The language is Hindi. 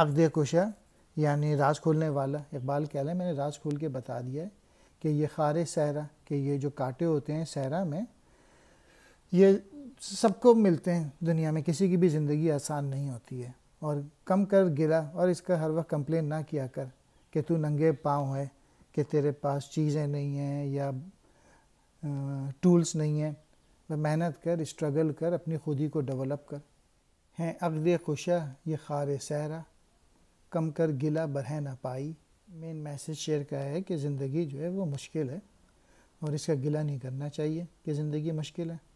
अकद कुशा यानी राज खोलने वाला इकबाल कह रहे हैं मैंने राज खोल के बता दिया है कि ये खार सहरा कि ये जो कांटे होते हैं सहरा में ये सबको मिलते हैं दुनिया में किसी की भी ज़िंदगी आसान नहीं होती है और कम कर गिरा और इसका हर वक्त कंप्लेन ना किया कर कि तू नंगे पाँव है कि तेरे पास चीज़ें नहीं हैं या टूल्स नहीं हैं मेहनत कर स्ट्रगल कर अपनी खुदी को डेवलप कर हैं अगद खुशा ये खार सहरा कम कर गिला बरह ना पाई मेन मैसेज शेयर का है कि ज़िंदगी जो है वो मुश्किल है और इसका गिला नहीं करना चाहिए कि ज़िंदगी मुश्किल है